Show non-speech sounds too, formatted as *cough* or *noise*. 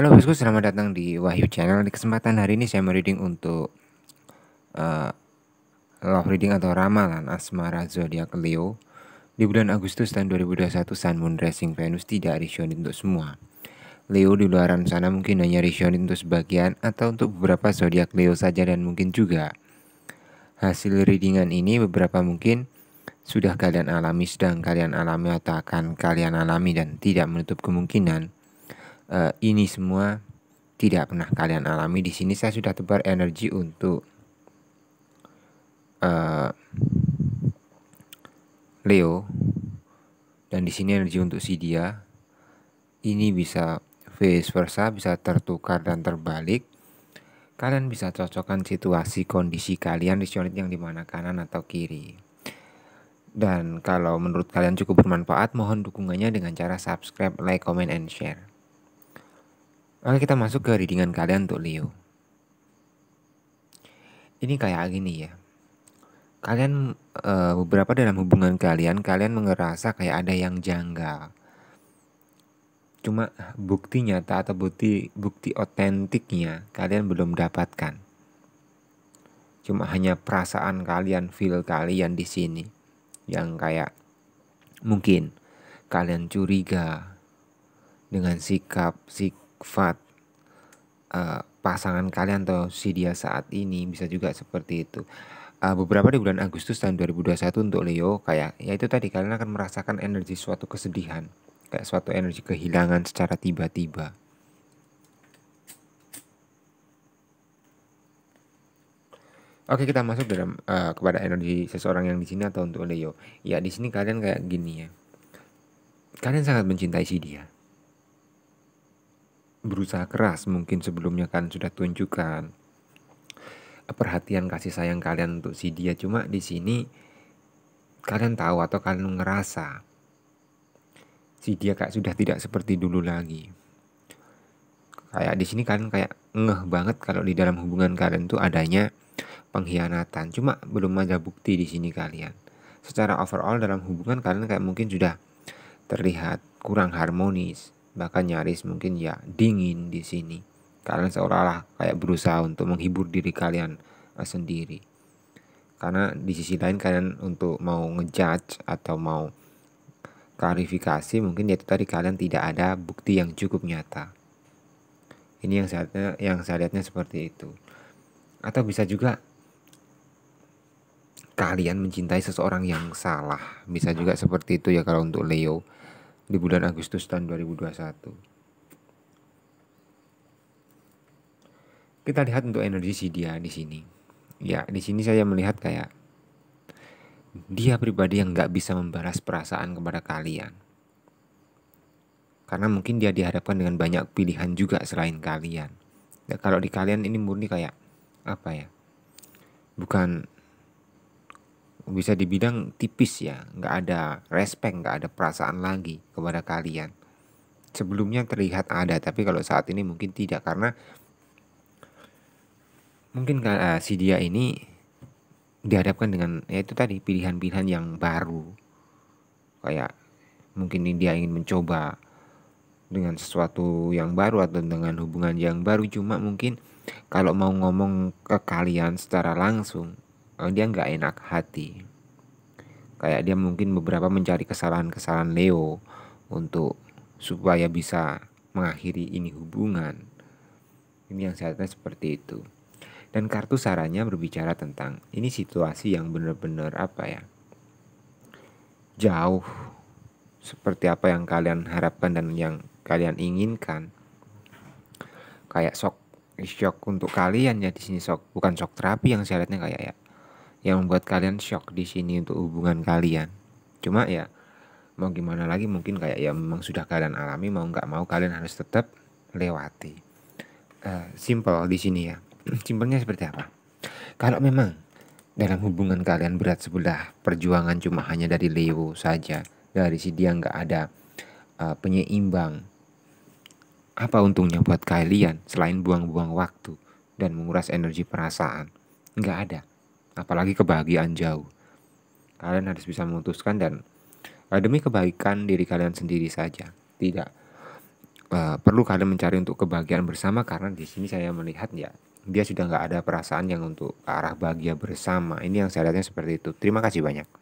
Halo bosku, selamat datang di Wahyu Channel. Di kesempatan hari ini saya mau reading untuk uh, love reading atau ramalan asmara zodiak Leo di bulan Agustus tahun 2021 Sun Moon Rising Venus tidak risionin untuk semua. Leo di luaran sana mungkin hanya risionin untuk sebagian atau untuk beberapa zodiak Leo saja dan mungkin juga hasil readingan ini beberapa mungkin sudah kalian alami sedang kalian alami atau akan kalian alami dan tidak menutup kemungkinan uh, ini semua tidak pernah kalian alami. Di sini saya sudah tebar energi untuk uh, Leo dan di sini energi untuk si dia. Ini bisa vice versa, bisa tertukar dan terbalik. Kalian bisa cocokkan situasi kondisi kalian di solid yang dimana kanan atau kiri. Dan kalau menurut kalian cukup bermanfaat, mohon dukungannya dengan cara subscribe, like, comment, and share. Oke kita masuk ke readingan kalian untuk Leo. Ini kayak gini ya. Kalian e, beberapa dalam hubungan kalian kalian merasa kayak ada yang janggal. Cuma bukti nyata atau bukti bukti otentiknya kalian belum dapatkan. Cuma hanya perasaan kalian, feel kalian di sini yang kayak mungkin kalian curiga dengan sikap sikap sifat uh, eh, pasangan kalian atau si dia saat ini bisa juga seperti itu. Uh, beberapa di bulan Agustus tahun 2021 untuk Leo kayak ya itu tadi kalian akan merasakan energi suatu kesedihan, kayak suatu energi kehilangan secara tiba-tiba. Oke kita masuk dalam uh, kepada energi seseorang yang di sini atau untuk Leo. Ya di sini kalian kayak gini ya. Kalian sangat mencintai si dia berusaha keras mungkin sebelumnya kan sudah tunjukkan perhatian kasih sayang kalian untuk si dia cuma di sini kalian tahu atau kalian ngerasa si dia kayak sudah tidak seperti dulu lagi kayak di sini kalian kayak ngeh banget kalau di dalam hubungan kalian tuh adanya pengkhianatan cuma belum ada bukti di sini kalian secara overall dalam hubungan kalian kayak mungkin sudah terlihat kurang harmonis bahkan nyaris mungkin ya dingin di sini. Kalian seolah-olah kayak berusaha untuk menghibur diri kalian eh, sendiri. Karena di sisi lain kalian untuk mau ngejudge atau mau klarifikasi mungkin itu tadi kalian tidak ada bukti yang cukup nyata. Ini yang saya yang saya lihatnya seperti itu. Atau bisa juga kalian mencintai seseorang yang salah. Bisa juga seperti itu ya kalau untuk Leo di bulan Agustus tahun 2021. Kita lihat untuk energi si dia di sini. Ya, di sini saya melihat kayak dia pribadi yang nggak bisa membalas perasaan kepada kalian. Karena mungkin dia dihadapkan dengan banyak pilihan juga selain kalian. Ya, kalau di kalian ini murni kayak apa ya? Bukan bisa dibilang tipis ya, nggak ada respek nggak ada perasaan lagi kepada kalian. Sebelumnya terlihat ada, tapi kalau saat ini mungkin tidak karena mungkin uh, si dia ini dihadapkan dengan ya itu tadi pilihan-pilihan yang baru. Kayak mungkin dia ingin mencoba dengan sesuatu yang baru atau dengan hubungan yang baru cuma mungkin kalau mau ngomong ke kalian secara langsung Eh, dia nggak enak hati kayak dia mungkin beberapa mencari kesalahan-kesalahan Leo untuk supaya bisa mengakhiri ini hubungan ini yang sehatnya seperti itu dan kartu sarannya berbicara tentang ini situasi yang benar-benar apa ya jauh seperti apa yang kalian harapkan dan yang kalian inginkan kayak shock shock untuk kalian ya di sini shock bukan shock terapi yang saya lihatnya kayak ya yang membuat kalian shock di sini untuk hubungan kalian. Cuma ya mau gimana lagi mungkin kayak ya memang sudah kalian alami mau nggak mau kalian harus tetap lewati. Uh, simple di sini ya. *clears throat* Simpelnya seperti apa? Kalau memang dalam hubungan kalian berat sebelah, perjuangan cuma hanya dari Leo saja, dari si dia nggak ada uh, penyeimbang. Apa untungnya buat kalian selain buang-buang waktu dan menguras energi perasaan? Nggak ada apalagi kebahagiaan jauh. Kalian harus bisa memutuskan dan eh, demi kebaikan diri kalian sendiri saja. Tidak uh, perlu kalian mencari untuk kebahagiaan bersama karena di sini saya melihat ya dia sudah nggak ada perasaan yang untuk arah bahagia bersama. Ini yang saya lihatnya seperti itu. Terima kasih banyak.